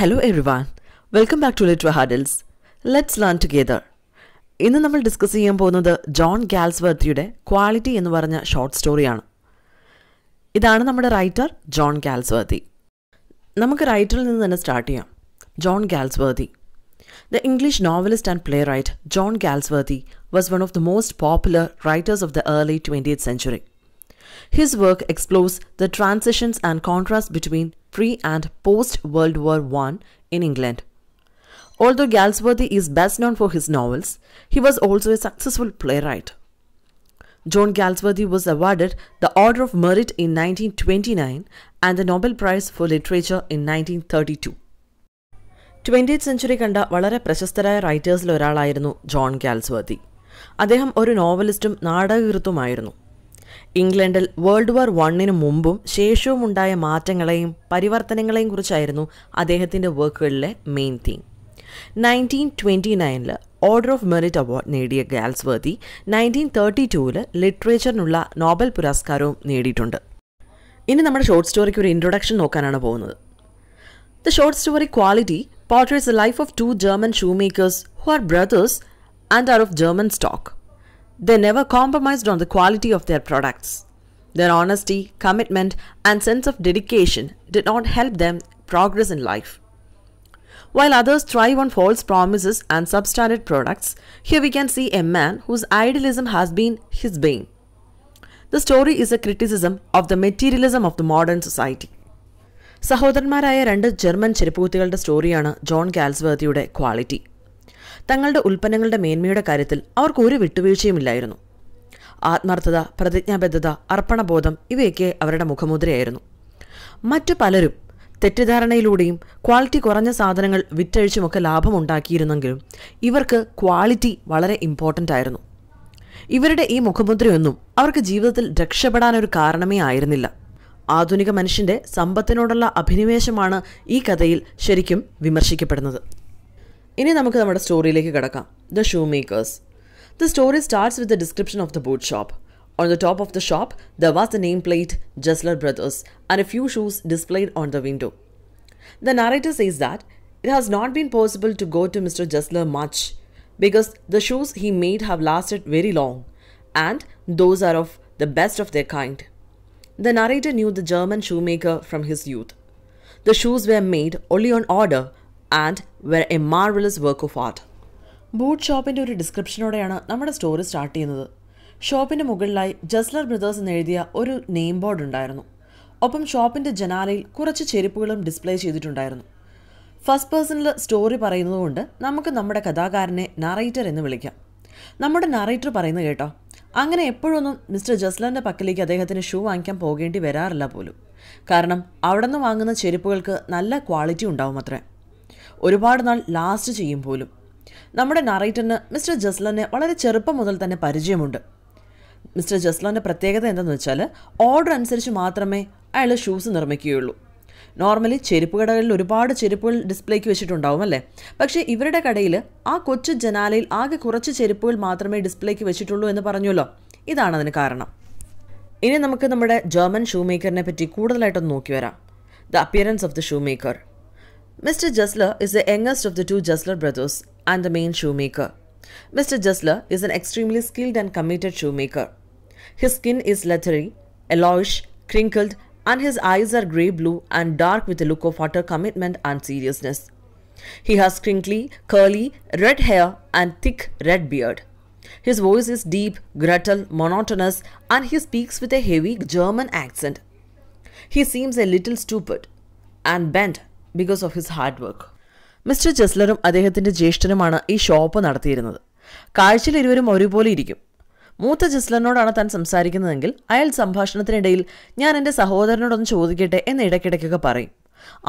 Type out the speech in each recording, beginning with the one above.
Hello everyone welcome back to Lit Huddles let's learn together ഇന്ന് നമ്മൾ discuss ചെയ്യാൻ പോകുന്നത് ജോൺ ഗാൽസ്വർത്തിയുടെ ക്വാളിറ്റി എന്ന് പറഞ്ഞ ഷോർട്ട് സ്റ്റോറിയാണ് ഇതാണ് നമ്മുടെ റൈറ്റർ ജോൺ ഗാൽസ്വർത്തി നമുക്ക് റൈറ്ററിൽ നിന്ന് തന്നെ സ്റ്റാർട്ട് ചെയ്യാം John Galsworthy the English novelist and playwright John Galsworthy was one of the most popular writers of the early twentieth century His work explores the transitions and contrasts between pre and post World War I in England. Although Galsworthy is best known for his novels, he was also a successful playwright. John Galsworthy was awarded the Order of Merit in 1929 and the Nobel Prize for Literature in 1932. Twentieth century കണ്ട വളരെ പ്രശസ്തരായ റൈറ്റേഴ്സിൽ ഒരാളായിരുന്നു John ഗാൽസ്വർത്തി അദ്ദേഹം ഒരു നോവലിസ്റ്റും നാടകകൃത്തുമായിരുന്നു ഇംഗ്ലണ്ടിൽ world war വണ്ണിന് മുമ്പും ഉണ്ടായ മാറ്റങ്ങളെയും പരിവർത്തനങ്ങളെയും കുറിച്ചായിരുന്നു അദ്ദേഹത്തിൻ്റെ വർക്കുകളിലെ മെയിൻ തീം നയൻറ്റീൻ ട്വൻറ്റി നയനിൽ ഓർഡർ ഓഫ് മെറിറ്റ് അവാർഡ് നേടിയ ഗാൽസ്വർത്തി നയൻറ്റീൻ തേർട്ടി ടൂവിൽ ലിറ്ററേച്ചറിനുള്ള നോബൽ പുരസ്കാരവും നേടിയിട്ടുണ്ട് ഇനി നമ്മുടെ ഷോർട്ട് സ്റ്റോറിക്ക് ഒരു ഇൻട്രൊഡക്ഷൻ നോക്കാനാണ് പോകുന്നത് the short story Quality portrays the life of two German shoemakers who are brothers and are of German stock They never compromised on the quality of their products. Their honesty, commitment, and sense of dedication did not help them progress in life. While others thrive on false promises and substandard products, here we can see a man whose idealism has been his bane. The story is a criticism of the materialism of the modern society. സഹോദരന്മാരായ രണ്ട് German ചെരുപ്പൂത്തുകളുടെ സ്റ്റോറിയാണ് John കാൽസ്വേർത്തിയുടെ quality തങ്ങളുടെ ഉൽപ്പന്നങ്ങളുടെ മേന്മയുടെ കാര്യത്തിൽ അവർക്ക് ഒരു വിട്ടുവീഴ്ചയുമില്ലായിരുന്നു ആത്മാർത്ഥത പ്രതിജ്ഞാബദ്ധത അർപ്പണബോധം ഇവയൊക്കെ അവരുടെ മുഖമുദ്രയായിരുന്നു മറ്റു പലരും തെറ്റിദ്ധാരണയിലൂടെയും ക്വാളിറ്റി കുറഞ്ഞ സാധനങ്ങൾ വിറ്റഴിച്ചുമൊക്കെ ലാഭമുണ്ടാക്കിയിരുന്നെങ്കിലും ഇവർക്ക് ക്വാളിറ്റി വളരെ ഇമ്പോർട്ടൻ്റ് ആയിരുന്നു ഇവരുടെ ഈ മുഖമുദ്രയൊന്നും അവർക്ക് ജീവിതത്തിൽ രക്ഷപ്പെടാനൊരു കാരണമേ ആയിരുന്നില്ല ആധുനിക മനുഷ്യൻ്റെ സമ്പത്തിനോടുള്ള അഭിനിവേശമാണ് ഈ കഥയിൽ ശരിക്കും വിമർശിക്കപ്പെടുന്നത് ഇനി നമുക്ക് നമ്മുടെ കിടകകാം The Shoemakers. The story starts with the description of the boot shop. On the top of the shop, there was the nameplate Jessler Brothers and a few shoes displayed on the window. The narrator says that it has not been possible to go to Mr. Jessler much because the shoes he made have lasted very long and those are of the best of their kind. The narrator knew the German shoemaker from his youth. The shoes were made only on order and were a marvellous work of art boot ഷോപ്പിൻ്റെ ഒരു ഡിസ്ക്രിപ്ഷനോടെയാണ് നമ്മുടെ story start ചെയ്യുന്നത് ഷോപ്പിൻ്റെ മുകളിലായി ജസ്ലർ brothers എന്നെഴുതിയ ഒരു name board ഉണ്ടായിരുന്നു ഒപ്പം ഷോപ്പിൻ്റെ ജനാലയിൽ കുറച്ച് ചെരുപ്പുകളും ഡിസ്പ്ലേ ചെയ്തിട്ടുണ്ടായിരുന്നു ഫസ്റ്റ് പേഴ്സണിൽ സ്റ്റോറി പറയുന്നതുകൊണ്ട് നമുക്ക് നമ്മുടെ കഥാകാരനെ നറേറ്റർ എന്ന് വിളിക്കാം നമ്മുടെ നറേറ്റർ പറയുന്നത് കേട്ടോ അങ്ങനെ എപ്പോഴൊന്നും മിസ്റ്റർ ജസ്ലറിൻ്റെ പക്കലേക്ക് അദ്ദേഹത്തിന് ഷൂ വാങ്ങിക്കാൻ പോകേണ്ടി വരാറില്ല പോലും കാരണം അവിടെ നിന്ന് വാങ്ങുന്ന ചെരുപ്പുകൾക്ക് നല്ല ക്വാളിറ്റി ഉണ്ടാവും അത്രേ ഒരുപാട് നാൾ ലാസ്റ്റ് ചെയ്യും പോലും നമ്മുടെ നറേറ്ററിന് മിസ്റ്റർ ജസ്ലനെ വളരെ ചെറുപ്പം മുതൽ തന്നെ പരിചയമുണ്ട് മിസ്റ്റർ ജസ്ലൻ്റെ പ്രത്യേകത എന്തെന്ന് വെച്ചാൽ ഓർഡർ അനുസരിച്ച് മാത്രമേ അയാൾ ഷൂസ് നിർമ്മിക്കുകയുള്ളൂ നോർമലി ചെരുപ്പ് കടകളിൽ ഒരുപാട് ചെരുപ്പുകൾ ഡിസ്പ്ലേക്ക് വെച്ചിട്ടുണ്ടാവും അല്ലേ പക്ഷേ ഇവരുടെ കടയിൽ ആ കൊച്ചു ജനാലയിൽ ആകെ കുറച്ച് ചെരുപ്പുകൾ മാത്രമേ ഡിസ്പ്ലേക്ക് വെച്ചിട്ടുള്ളൂ എന്ന് പറഞ്ഞല്ലോ ഇതാണ് അതിന് കാരണം ഇനി നമുക്ക് നമ്മുടെ ജർമ്മൻ ഷൂ മേക്കറിനെ പറ്റി കൂടുതലായിട്ടൊന്ന് നോക്കി വരാം the appearance of the shoemaker Mr. Jasler is the youngest of the two Jasler brothers and the main shoemaker. Mr. Jasler is an extremely skilled and committed shoemaker. His skin is leathery, yellowish, crinkled, and his eyes are grey blue and dark with a look of utter commitment and seriousness. He has crinkly, curly, red hair and thick red beard. His voice is deep, guttural, monotonous, and he speaks with a heavy German accent. He seems a little stupid and bent because of his hard work mister ജസ്ലറും അദ്ദേഹത്തിൻ്റെ ജ്യേഷ്ഠനുമാണ് ഈ shop നടത്തിയിരുന്നത് കാഴ്ചയിൽ ഇരുവരും ഒരുപോലെ ഇരിക്കും മൂത്ത ജസ്ലറിനോടാണ് താൻ സംസാരിക്കുന്നതെങ്കിൽ അയാൾ സംഭാഷണത്തിനിടയിൽ ഞാൻ എൻ്റെ സഹോദരനോടൊന്ന് ചോദിക്കട്ടെ എന്ന് ഇടയ്ക്കിടയ്ക്കൊക്കെ പറയും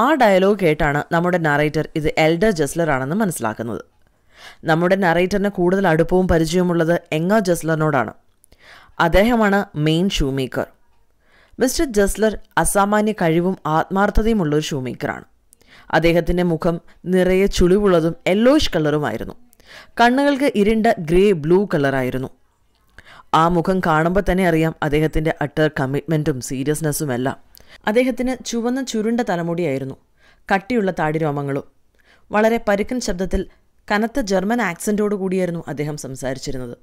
ആ ഡയലോഗ് കേട്ടാണ് നമ്മുടെ നറേറ്റർ ഇത് എൽഡർ ജസ്ലർ ആണെന്ന് മനസ്സിലാക്കുന്നത് നമ്മുടെ നറേറ്ററിന് കൂടുതൽ അടുപ്പവും പരിചയവുമുള്ളത് എങ്ങ ജസ്ലറിനോടാണ് അദ്ദേഹമാണ് മെയിൻ ഷൂമേക്കർ മിസ്റ്റർ ജസ്ലർ അസാമാന്യ കഴിവും ആത്മാർത്ഥതയുമുള്ള ഒരു ഷൂമേക്കറാണ് അദ്ദേഹത്തിൻ്റെ മുഖം നിറയെ ചുളിവുള്ളതും യെല്ലോയിഷ് കളറുമായിരുന്നു കണ്ണുകൾക്ക് ഇരുണ്ട ഗ്രേ ബ്ലൂ കളറായിരുന്നു ആ മുഖം കാണുമ്പോൾ തന്നെ അറിയാം അദ്ദേഹത്തിൻ്റെ അട്ടർ കമ്മിറ്റ്മെൻറ്റും സീരിയസ്നെസ്സും എല്ലാം അദ്ദേഹത്തിന് ചുവന്ന ചുരുണ്ട തലമുടിയായിരുന്നു കട്ടിയുള്ള താടിരോമങ്ങളും വളരെ പരുക്കൻ ശബ്ദത്തിൽ കനത്ത ജർമ്മൻ ആക്സെൻറ്റോടു കൂടിയായിരുന്നു അദ്ദേഹം സംസാരിച്ചിരുന്നത്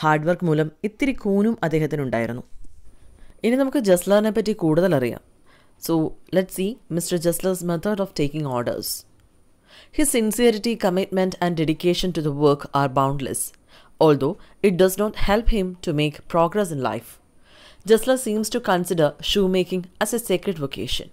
ഹാർഡ് വർക്ക് മൂലം ഇത്തിരി കൂനും അദ്ദേഹത്തിനുണ്ടായിരുന്നു ഇനി നമുക്ക് ജസ്ലറിനെ പറ്റി കൂടുതൽ അറിയാം So let's see Mr. Jessler's method of taking orders. His sincerity, commitment, and dedication to the work are boundless, although it does not help him to make progress in life. Jessler seems to consider shoemaking as a sacred vocation.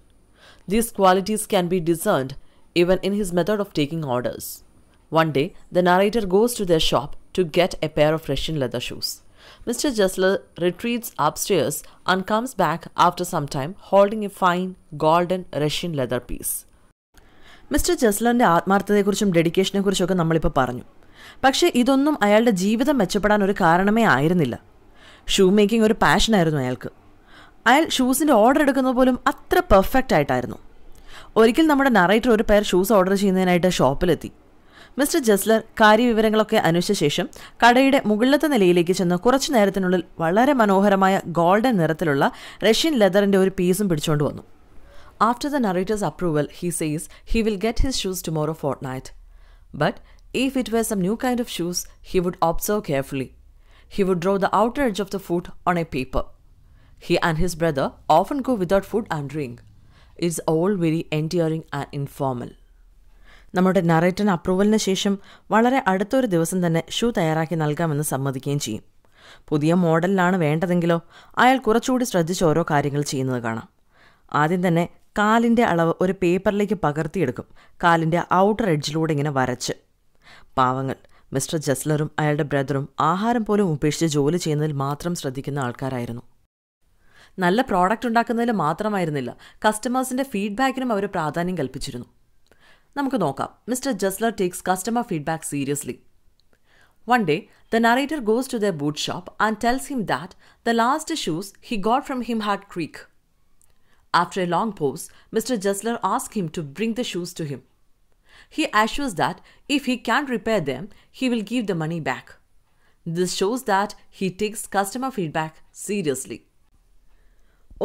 These qualities can be discerned even in his method of taking orders. One day, the narrator goes to their shop to get a pair of Russian leather shoes. Mr. Jessler retreats upstairs and comes back after some time holding a fine golden Russian leather piece. Mister ജസ്ലറിൻ്റെ ആത്മാർത്ഥതയെക്കുറിച്ചും ഡെഡിക്കേഷനെക്കുറിച്ചൊക്കെ നമ്മളിപ്പോൾ പറഞ്ഞു പക്ഷേ ഇതൊന്നും അയാളുടെ ജീവിതം മെച്ചപ്പെടാൻ ഒരു കാരണമേ ആയിരുന്നില്ല ഷൂ മേക്കിംഗ് ഒരു പാഷനായിരുന്നു അയാൾക്ക് അയാൾ ഷൂസിൻ്റെ ഓർഡർ എടുക്കുന്നത് പോലും അത്ര പെർഫെക്റ്റ് ആയിട്ടായിരുന്നു ഒരിക്കൽ നമ്മുടെ നറേറ്റർ ഒരു പെയർ ഷൂസ് ഓർഡർ ചെയ്യുന്നതിനായിട്ട് ഷോപ്പിലെത്തി മിസ്റ്റർ ജസ്ലർ കാര്യവിവരങ്ങളൊക്കെ അന്വേഷിച്ച ശേഷം കടയുടെ മുകളിലത്തെ നിലയിലേക്ക് ചെന്ന് കുറച്ചു നേരത്തിനുള്ളിൽ വളരെ മനോഹരമായ ഗോൾഡൻ നിറത്തിലുള്ള റഷ്യൻ ലെതറിൻ്റെ ഒരു പീസും പിടിച്ചുകൊണ്ട് വന്നു after the narrator's approval he says he will get his shoes tomorrow fortnight but if it were some new kind of shoes he would observe carefully he would draw the outer edge of the foot on a paper he and his brother often go without food and drink it's all very endearing and informal നമ്മുടെ നറേറ്ററിന് അപ്രൂവലിന് ശേഷം വളരെ അടുത്തൊരു ദിവസം തന്നെ shoe തയ്യാറാക്കി നൽകാമെന്ന് സമ്മതിക്കുകയും ചെയ്യും പുതിയ മോഡലിലാണ് വേണ്ടതെങ്കിലോ അയാൾ കുറച്ചുകൂടി ശ്രദ്ധിച്ച് ഓരോ കാര്യങ്ങൾ ചെയ്യുന്നത് കാണാം ആദ്യം തന്നെ കാലിൻ്റെ അളവ് ഒരു പേപ്പറിലേക്ക് പകർത്തിയെടുക്കും കാലിൻ്റെ ഔട്ടർ എഡ്ജിലൂടെ ഇങ്ങനെ വരച്ച് പാവങ്ങൾ മിസ്റ്റർ ജസ്ലറും അയാളുടെ ബ്രദറും ആഹാരം പോലും ഉപേക്ഷിച്ച് ജോലി ചെയ്യുന്നതിൽ മാത്രം ശ്രദ്ധിക്കുന്ന ആൾക്കാരായിരുന്നു നല്ല പ്രോഡക്റ്റ് ഉണ്ടാക്കുന്നതിൽ മാത്രമായിരുന്നില്ല കസ്റ്റമേഴ്സിൻ്റെ ഫീഡ്ബാക്കിനും അവർ പ്രാധാന്യം കൽപ്പിച്ചിരുന്നു നമുക്ക് നോക്കാം mister Gessler takes customer feedback One day, the narrator goes to their boot shop and tells him that the last shoes he got from him had creak. After a long pause, Mr. Jessler asks him to bring the shoes to him. He assures that if he can't repair them, he will give the money back. This shows that he takes customer feedback seriously.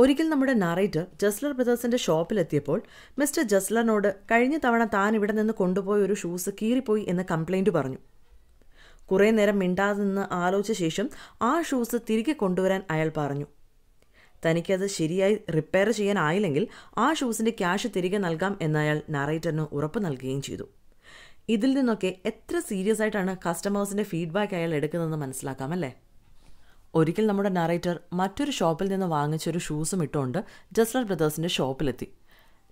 ഒരിക്കൽ നമ്മുടെ narrator ജസ്ലർ ബ്രദേഴ്സിന്റെ ഷോപ്പിലെത്തിയപ്പോൾ mister ജസ്ലറിനോട് കഴിഞ്ഞ തവണ താൻ ഇവിടെ നിന്ന് കൊണ്ടുപോയ ഒരു shoes കീറിപ്പോയി എന്ന കംപ്ലൈൻറ്റ് പറഞ്ഞു കുറേ നേരം മിണ്ടാതെ നിന്ന് ആലോചിച്ച ശേഷം ആ ഷൂസ് തിരികെ കൊണ്ടുവരാൻ അയാൾ പറഞ്ഞു തനിക്കത് ശരിയായി റിപ്പയർ ചെയ്യാനായില്ലെങ്കിൽ ആ ഷൂസിൻ്റെ ക്യാഷ് തിരികെ നൽകാം എന്നയാൾ നറേറ്ററിന് ഉറപ്പ് നൽകുകയും ചെയ്തു ഇതിൽ നിന്നൊക്കെ എത്ര സീരിയസ് ആയിട്ടാണ് കസ്റ്റമേഴ്സിൻ്റെ ഫീഡ്ബാക്ക് അയാൾ എടുക്കുന്നതെന്ന് മനസ്സിലാക്കാം അല്ലേ ഒരിക്കൽ നമ്മുടെ നറേറ്റർ മറ്റൊരു ഷോപ്പിൽ നിന്ന് വാങ്ങിച്ചൊരു brothers ഇട്ടുകൊണ്ട് ജസ്ലർ ബ്രദേഴ്സിൻ്റെ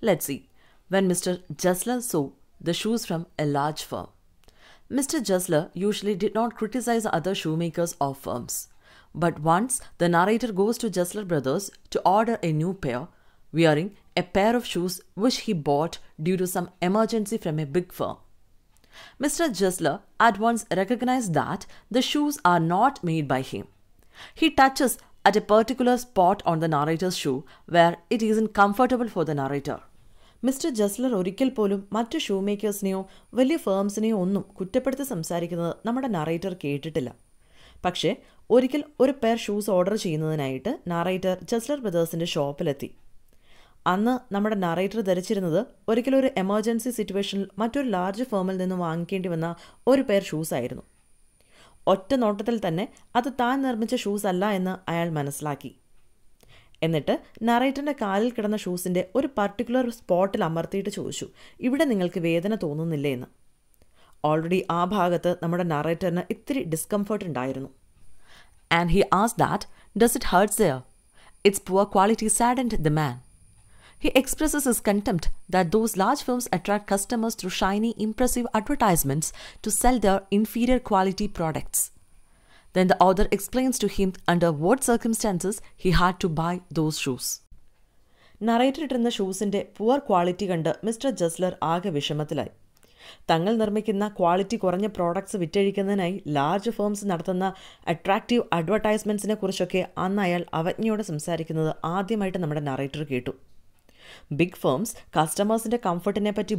Let's see. When Mr. Gessler saw the shoes from a large firm, Mr. Jessler usually did not criticize other shoemakers or firms. But once the narrator goes to Jessler Brothers to order a new pair, wearing a pair of shoes which he bought due to some emergency from a big firm. Mr. Jessler at once recognized that the shoes are not made by him. He touches at a particular spot on the narrator's shoe where it isn't comfortable for the narrator. Mister Gessler ഒരിക്കൽ പോലും മറ്റു shoe മേക്കേഴ്സിനെയോ വലിയ ഫേംസിനെയോ ഒന്നും കുറ്റപ്പെടുത്തി സംസാരിക്കുന്നത് നമ്മുടെ narrator കേട്ടിട്ടില്ല പക്ഷേ ഒരിക്കൽ ഒരു പെയർ ഷൂസ് ഓർഡർ ചെയ്യുന്നതിനായിട്ട് നറേറ്റർ ജസ്ലർ ബ്രദേഴ്സിൻ്റെ ഷോപ്പിലെത്തി അന്ന് നമ്മുടെ നറേറ്റർ ധരിച്ചിരുന്നത് ഒരിക്കൽ ഒരു എമർജൻസി സിറ്റുവേഷനിൽ മറ്റൊരു ലാർജ് ഫേമിൽ നിന്ന് വാങ്ങിക്കേണ്ടി വന്ന ഒരു പെയർ ഷൂസ് ആയിരുന്നു ഒറ്റ നോട്ടത്തിൽ തന്നെ അത് താൻ നിർമ്മിച്ച ഷൂസ് അല്ല എന്ന് അയാൾ മനസ്സിലാക്കി എന്നിട്ട് നറേറ്ററിൻ്റെ കാലിൽ കിടന്ന ഷൂസിൻ്റെ ഒരു പർട്ടിക്കുലർ സ്പോട്ടിൽ അമർത്തിയിട്ട് ചോദിച്ചു ഇവിടെ നിങ്ങൾക്ക് വേദന തോന്നുന്നില്ലേ എന്ന് ഓൾറെഡി ആ ഭാഗത്ത് നമ്മുടെ നറേറ്ററിന് ഇത്തിരി ഡിസ്കംഫർട്ട് ഉണ്ടായിരുന്നു and he as that does it hurts there it's poor quality said and the man He expresses his contempt that those large firms attract customers through shiny, impressive advertisements to sell their inferior quality products. Then the author explains to him under what circumstances he had to buy those shoes. Narrator ഇട്ടിരുന്ന ഷൂസിൻ്റെ poor quality കണ്ട് mister Gessler ആകെ വിഷമത്തിലായി തങ്ങൾ നിർമ്മിക്കുന്ന quality കുറഞ്ഞ products വിറ്റഴിക്കുന്നതിനായി large firms നടത്തുന്ന അട്രാക്റ്റീവ് അഡ്വർടൈസ്മെൻറ്റ്സിനെ കുറിച്ചൊക്കെ അന്ന് അയാൾ അവജ്ഞയോടെ സംസാരിക്കുന്നത് ആദ്യമായിട്ട് നമ്മുടെ നറേറ്റർ കേട്ടു ബിഗ് ഫേംസ് കസ്റ്റമേഴ്സിൻ്റെ കംഫർട്ടിനെ പറ്റി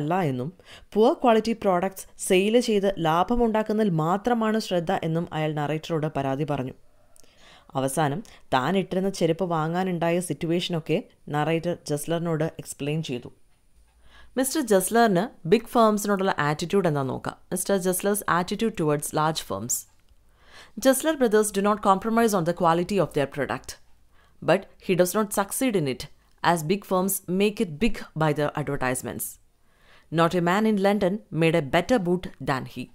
അല്ല എന്നും പുവർ ക്വാളിറ്റി പ്രോഡക്ട്സ് സെയിൽ ചെയ്ത് ലാഭമുണ്ടാക്കുന്നതിൽ മാത്രമാണ് ശ്രദ്ധ എന്നും അയാൾ നറേറ്ററോട് പരാതി പറഞ്ഞു അവസാനം താൻ ഇട്ടിരുന്ന ചെരുപ്പ് വാങ്ങാനുണ്ടായ സിറ്റുവേഷനൊക്കെ നറേറ്റർ ജസ്ലറിനോട് എക്സ്പ്ലെയിൻ ചെയ്തു മിസ്റ്റർ ജസ്ലറിന് ബിഗ് ഫേംസിനോടുള്ള ആറ്റിറ്റ്യൂഡ് എന്താ നോക്കാം mister Gessler's attitude towards large firms Gessler brothers do not compromise on the quality of their product but he does not succeed in it as big firms make it big by their advertisements. Not a man in London made a better boot than he.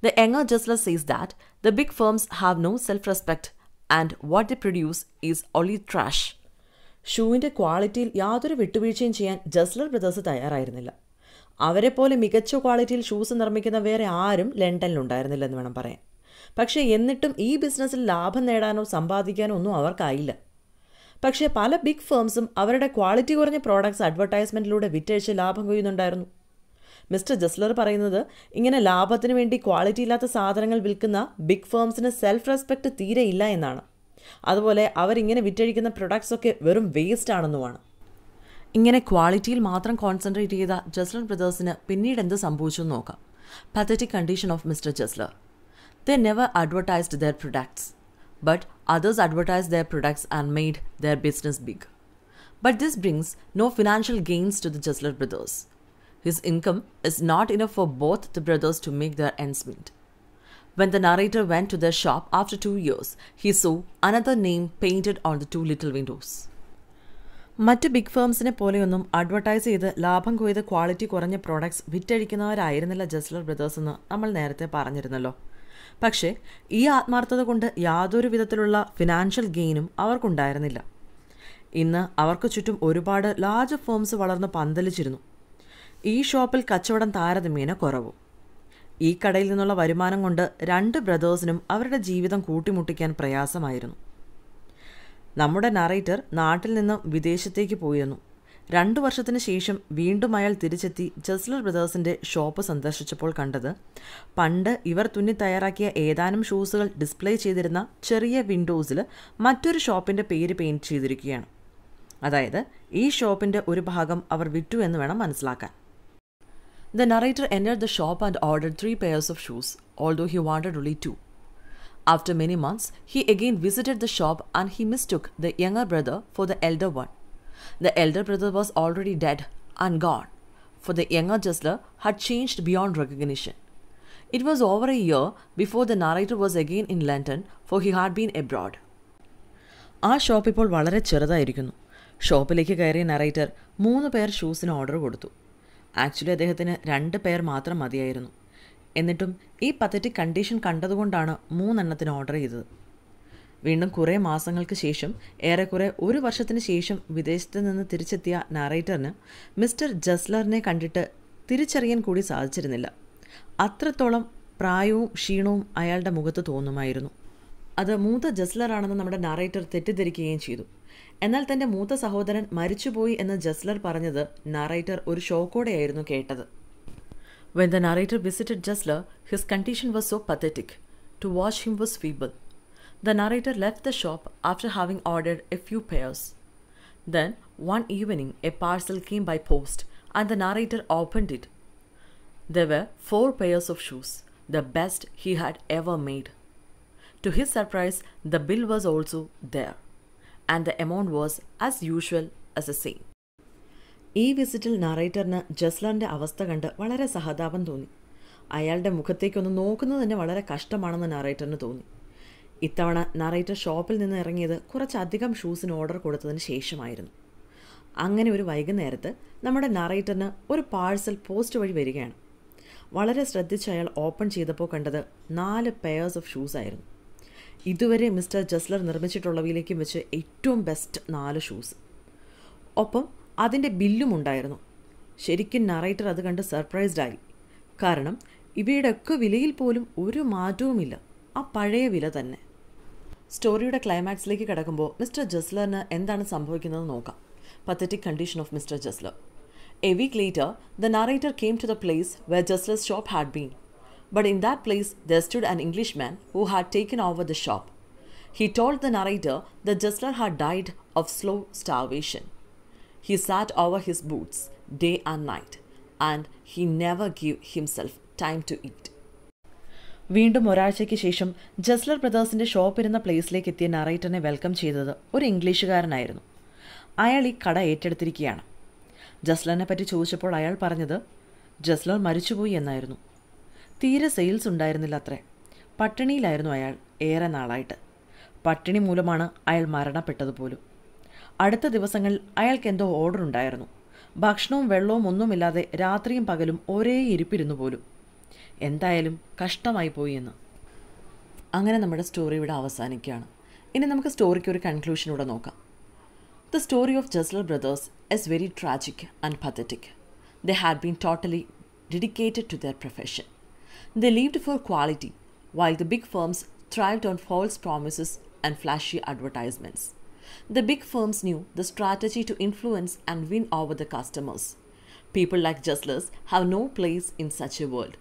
The Enger Jessler says that the big firms have no self respect and what they produce is only trash. ഷൂവിൻ്റെ ക്വാളിറ്റിയിൽ യാതൊരു വിട്ടുവീഴ്ചയും ചെയ്യാൻ ജസ്ലർ brothers തയ്യാറായിരുന്നില്ല nirmikkuna മികച്ച ക്വാളിറ്റിയിൽ shoes നിർമ്മിക്കുന്ന വേറെ ആരും ലണ്ടനിലുണ്ടായിരുന്നില്ലെന്ന് വേണം പറയാൻ പക്ഷേ എന്നിട്ടും ഈ ബിസിനസ്സിൽ ലാഭം നേടാനോ സമ്പാദിക്കാനോ ഒന്നും അവർക്കായില്ല പക്ഷേ പല ബിഗ് ഫേംസും അവരുടെ ക്വാളിറ്റി കുറഞ്ഞ പ്രോഡക്ട്സ് അഡ്വർടൈസ്മെൻറ്റിലൂടെ വിറ്റഴിച്ച് ലാഭം കൊയ്യുന്നുണ്ടായിരുന്നു മിസ്റ്റർ ജസ്ലർ പറയുന്നത് ഇങ്ങനെ ലാഭത്തിന് വേണ്ടി ക്വാളിറ്റി ഇല്ലാത്ത സാധനങ്ങൾ വിൽക്കുന്ന ബിഗ് ഫേംസിന് സെൽഫ് റെസ്പെക്റ്റ് തീരെ ഇല്ല എന്നാണ് അതുപോലെ അവരിങ്ങനെ വിറ്റഴിക്കുന്ന പ്രൊഡക്ട്സൊക്കെ ഒക്കെ വെറും വേസ്റ്റ് ആണെന്നുമാണ് ഇങ്ങനെ ക്വാളിറ്റിയിൽ മാത്രം കോൺസെൻട്രേറ്റ് ചെയ്ത ജസ്ലർ ബ്രദേഴ്സിന് പിന്നീട് എന്ത് സംഭവിച്ചു നോക്കാം pathetic condition of mister Gessler they never advertised their products but others advertised their products and made their business big. But this brings no financial gains to the Jessler brothers. His income is not enough for both the brothers to make their ends meet. When the narrator went to their shop after two years, he saw another name painted on the two little windows. മറ്റ് big ഫേംസിനെ പോലെയൊന്നും advertise ചെയ്ത് ലാഭം കൊയ്ത് quality കുറഞ്ഞ products വിറ്റഴിക്കുന്നവരായിരുന്നില്ല Gessler brothers എന്ന് നമ്മൾ നേരത്തെ പറഞ്ഞിരുന്നല്ലോ പക്ഷേ ഈ ആത്മാർത്ഥത കൊണ്ട് യാതൊരു വിധത്തിലുള്ള ഫിനാൻഷ്യൽ ഗെയിനും അവർക്കുണ്ടായിരുന്നില്ല ഇന്ന് അവർക്ക് ചുറ്റും ഒരുപാട് ലാർജ് ഫേംസ് വളർന്ന് പന്തലിച്ചിരുന്നു ഈ ഷോപ്പിൽ കച്ചവടം താരതമ്യേന കുറവു ഈ കടയിൽ നിന്നുള്ള വരുമാനം കൊണ്ട് രണ്ട് ബ്രദേഴ്സിനും അവരുടെ ജീവിതം കൂട്ടിമുട്ടിക്കാൻ പ്രയാസമായിരുന്നു നമ്മുടെ നറേറ്റർ നാട്ടിൽ നിന്നും വിദേശത്തേക്ക് പോയിരുന്നു രണ്ടു വർഷത്തിന് ശേഷം വീണ്ടും അയാൾ തിരിച്ചെത്തി ജസ്ലർ ബ്രദേഴ്സിന്റെ ഷോപ്പ് സന്ദർശിച്ചപ്പോൾ കണ്ടത് പണ്ട് ഇവർ തുന്നി തയ്യാറാക്കിയ ഏതാനും ഷൂസുകൾ ഡിസ്പ്ലേ ചെയ്തിരുന്ന ചെറിയ വിൻഡോസിൽ മറ്റൊരു ഷോപ്പിന്റെ പേര് പെയിന്റ് ചെയ്തിരിക്കുകയാണ് അതായത് ഈ ഷോപ്പിന്റെ ഒരു ഭാഗം അവർ വിറ്റു എന്ന് വേണം മനസ്സിലാക്കാൻ the narrator enter the shop and order three pairs of shoes although he wanted only two after many months he again visited the shop and he mistook the younger brother for the elder one The elder brother was already dead and gone, for the younger Jessler had changed beyond recognition. It was over a year before the narrator was again in London, for he had been abroad. ആ shop ഇപ്പോൾ വളരെ ചെറുതായിരിക്കുന്നു ഷോപ്പിലേക്ക് കയറിയ narrator മൂന്ന് പേർ ഷൂസിന് order കൊടുത്തു actually അദ്ദേഹത്തിന് രണ്ട് പേർ മാത്രം മതിയായിരുന്നു എന്നിട്ടും ഈ പത്തറ്റിക് കണ്ടീഷൻ കണ്ടതുകൊണ്ടാണ് മൂന്നെണ്ണത്തിന് ഓർഡർ ചെയ്തത് വീണ്ടും കുറേ മാസങ്ങൾക്ക് ശേഷം ഏറെക്കുറെ ഒരു വർഷത്തിന് ശേഷം വിദേശത്ത് നിന്ന് തിരിച്ചെത്തിയ നാറേറ്ററിന് മിസ്റ്റർ ജസ്ലറിനെ കണ്ടിട്ട് തിരിച്ചറിയാൻ കൂടി സാധിച്ചിരുന്നില്ല അത്രത്തോളം പ്രായവും ക്ഷീണവും അയാളുടെ മുഖത്ത് തോന്നുമായിരുന്നു അത് മൂത്ത ജസ്ലറാണെന്ന് നമ്മുടെ നാറേറ്റർ തെറ്റിദ്ധരിക്കുകയും ചെയ്തു എന്നാൽ തൻ്റെ മൂത്ത സഹോദരൻ മരിച്ചുപോയി എന്ന് ജസ്ലർ പറഞ്ഞത് നാറേറ്റർ ഒരു ഷോക്കോടെയായിരുന്നു കേട്ടത് when the narrator visited Gessler his condition was so pathetic to watch him was feeble The narrator left the shop after having ordered a few pairs. Then, one evening, a parcel came by post and the narrator opened it. There were four pairs of shoes, the best he had ever made. To his surprise, the bill was also there, and the amount was, as usual, as the same. ഈ വിസിറ്റിൽ നറേറ്ററിന് ജസ്ലറിൻ്റെ അവസ്ഥ കണ്ട് വളരെ സഹതാപം തോന്നി അയാളുടെ മുഖത്തേക്കൊന്ന് നോക്കുന്നത് തന്നെ വളരെ കഷ്ടമാണെന്ന് നറേറ്ററിന് തോന്നി ഇത്തവണ നറേറ്റർ ഷോപ്പിൽ നിന്ന് ഇറങ്ങിയത് കുറച്ചധികം ഷൂസിന് ഓർഡർ കൊടുത്തതിന് ശേഷമായിരുന്നു അങ്ങനെ ഒരു വൈകുന്നേരത്ത് നമ്മുടെ നറേറ്ററിന് ഒരു പാഴ്സൽ പോസ്റ്റ് വഴി വരികയാണ് വളരെ ശ്രദ്ധിച്ച് അയാൾ ഓപ്പൺ ചെയ്തപ്പോൾ കണ്ടത് നാല് പെയേഴ്സ് ഓഫ് ഷൂസ് ആയിരുന്നു ഇതുവരെ മിസ്റ്റർ ജസ്ലർ നിർമ്മിച്ചിട്ടുള്ളവയിലേക്കും വെച്ച് ഏറ്റവും ബെസ്റ്റ് നാല് ഷൂസ് ഒപ്പം അതിൻ്റെ ബില്ലും ഉണ്ടായിരുന്നു ശരിക്കും നറേറ്റർ അത് കണ്ട് സർപ്രൈസ്ഡായി കാരണം ഇവയുടെയൊക്കെ വിലയിൽ പോലും ഒരു മാറ്റവുമില്ല ആ പഴയ വില തന്നെ സ്റ്റോറിയുടെ ക്ലൈമാക്സിലേക്ക് കിടക്കുമ്പോൾ മിസ്റ്റർ ജസ്ലറിന് എന്താണ് സംഭവിക്കുന്നത് നോക്കാം pathetic condition of mister Gessler a week later the narrator came to the place where Gessler's shop had been but in that place there stood an English man who had taken over the shop he told the narrator the Gessler had died of slow starvation he sat over his boots day and night and he never give himself time to eat വീണ്ടും ഒരാഴ്ചയ്ക്ക് ശേഷം ജസ്ലർ ബ്രദേഴ്സിന്റെ shop ഇരുന്ന പ്ലേസിലേക്ക് എത്തിയ നറേറ്ററിനെ welcome ചെയ്തത് ഒരു ഇംഗ്ലീഷുകാരനായിരുന്നു അയാൾ ഈ കട ഏറ്റെടുത്തിരിക്കുകയാണ് ജസ്ലറിനെ പറ്റി ചോദിച്ചപ്പോൾ അയാൾ പറഞ്ഞത് ജസ്ലർ മരിച്ചുപോയി എന്നായിരുന്നു തീരെ സെയിൽസ് ഉണ്ടായിരുന്നില്ല അത്രേ പട്ടിണിയിലായിരുന്നു അയാൾ ഏറെ നാളായിട്ട് പട്ടിണി മൂലമാണ് അയാൾ മരണപ്പെട്ടതുപോലും അടുത്ത ദിവസങ്ങളിൽ അയാൾക്ക് എന്തോ ഓർഡർ ഉണ്ടായിരുന്നു ഭക്ഷണവും വെള്ളവും ഒന്നുമില്ലാതെ രാത്രിയും പകലും ഒരേ ഇരിപ്പിരുന്നു പോലും എന്തായാലും കഷ്ടമായി പോയി എന്ന് അങ്ങനെ നമ്മുടെ സ്റ്റോറി ഇവിടെ അവസാനിക്കുകയാണ് ഇനി നമുക്ക് സ്റ്റോറിക്ക് ഒരു കൺക്ലൂഷനൂടെ നോക്കാം the story of Gessler brothers is very tragic and pathetic they had been totally dedicated to their profession they lived for quality while the big firms thrived on false promises and flashy advertisements. The big firms knew the strategy to influence and win over the customers. People like Justlers have no place in such a world.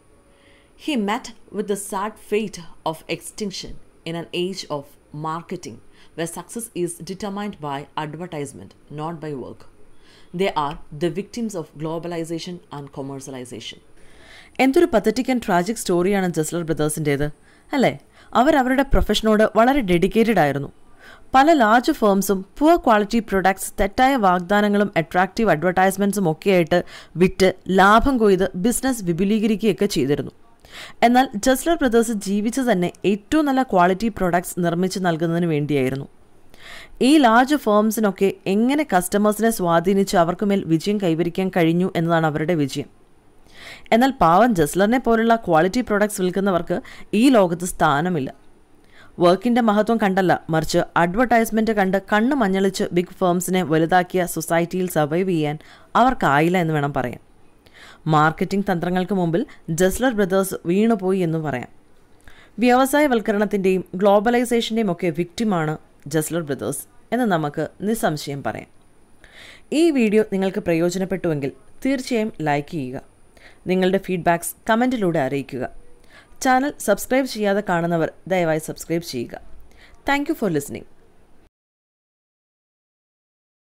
He met with the sad fate of extinction in an age of marketing where success is determined by advertisement, not by work. They are the victims of globalization and commercialization. എന്തൊരു pathetic and tragic സ്റ്റോറിയാണ് Gessler ബ്രദേഴ്സിൻ്റേത് അല്ലേ അവരവരുടെ പ്രൊഫഷനോട് വളരെ dedicated ആയിരുന്നു പല large ഫേംസും poor quality products തെറ്റായ വാഗ്ദാനങ്ങളും അട്രാക്റ്റീവ് അഡ്വർടൈസ്മെൻറ്റ്സും ഒക്കെയായിട്ട് വിറ്റ് ലാഭം കൊയ്ത് ബിസിനസ് വിപുലീകരിക്കുകയൊക്കെ ചെയ്തിരുന്നു എന്നാൽ ജസ്ലർ ബ്രദേഴ്സ് ജീവിച്ച് തന്നെ ഏറ്റവും നല്ല ക്വാളിറ്റി പ്രൊഡക്ട്സ് നിർമ്മിച്ച് നൽകുന്നതിന് വേണ്ടിയായിരുന്നു ഈ ലാർജ് ഫേംസിനൊക്കെ എങ്ങനെ കസ്റ്റമേഴ്സിനെ സ്വാധീനിച്ച് അവർക്ക് മേൽ വിജയം കൈവരിക്കാൻ കഴിഞ്ഞു എന്നതാണ് അവരുടെ വിജയം എന്നാൽ പാവൻ ജസ്ലറിനെ പോലുള്ള ക്വാളിറ്റി പ്രൊഡക്ട്സ് വിൽക്കുന്നവർക്ക് ഈ ലോകത്ത് സ്ഥാനമില്ല വർക്കിൻ്റെ മഹത്വം കണ്ടല്ല മറിച്ച് അഡ്വർടൈസ്മെൻ്റ് കണ്ട് കണ്ണ് മഞ്ഞളിച്ച് ബിഗ് ഫേംസിനെ വലുതാക്കിയ സൊസൈറ്റിയിൽ സർവൈവ് ചെയ്യാൻ അവർക്കായില്ല എന്ന് വേണം പറയാൻ മാർക്കറ്റിംഗ് തന്ത്രങ്ങൾക്ക് മുമ്പിൽ ജസ്ലർ ബ്രദേഴ്സ് വീണുപോയി എന്ന് പറയാം വ്യവസായവൽക്കരണത്തിൻ്റെയും ഗ്ലോബലൈസേഷൻ്റെയും ഒക്കെ വിക്റ്റിമാണ് ജസ്ലർ ബ്രദേഴ്സ് എന്ന് നമുക്ക് നിസ്സംശയം പറയാം ഈ വീഡിയോ നിങ്ങൾക്ക് പ്രയോജനപ്പെട്ടുവെങ്കിൽ തീർച്ചയായും ലൈക്ക് ചെയ്യുക നിങ്ങളുടെ ഫീഡ്ബാക്ക്സ് കമൻറ്റിലൂടെ അറിയിക്കുക ചാനൽ സബ്സ്ക്രൈബ് ചെയ്യാതെ കാണുന്നവർ ദയവായി സബ്സ്ക്രൈബ് ചെയ്യുക താങ്ക് ഫോർ ലിസ്ണിംഗ്